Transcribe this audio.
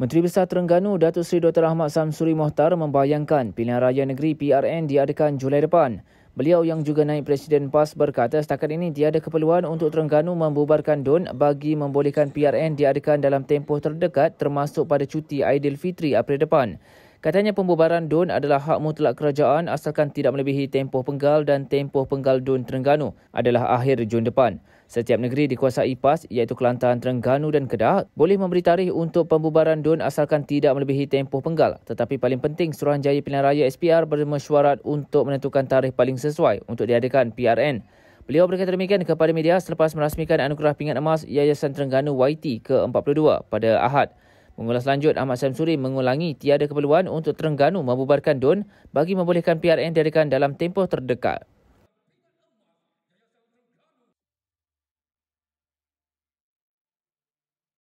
Menteri Besar Terengganu Datuk Seri Dr. Ahmad Samsuri Mohtar membayangkan pilihan raya negeri PRN diadakan Julai depan. Beliau yang juga naik Presiden PAS berkata setakat ini tiada keperluan untuk Terengganu membubarkan DUN bagi membolehkan PRN diadakan dalam tempoh terdekat termasuk pada cuti Aidilfitri April depan. Katanya pembubaran DUN adalah hak mutlak kerajaan asalkan tidak melebihi tempoh penggal dan tempoh penggal DUN Terengganu adalah akhir Jun depan. Setiap negeri dikuasai PAS iaitu Kelantan, Terengganu dan Kedah boleh memberi tarikh untuk pembubaran DUN asalkan tidak melebihi tempoh penggal. Tetapi paling penting Suruhanjaya Pilihan Raya SPR bermesyuarat untuk menentukan tarikh paling sesuai untuk diadakan PRN. Beliau berkata demikian kepada media selepas merasmikan anugerah pingat emas Yayasan Terengganu YT ke-42 pada Ahad. Mengulas lanjut, Ahmad Samsuri mengulangi tiada keperluan untuk Terengganu membubarkan DUN bagi membolehkan PRN diadakan dalam tempoh terdekat.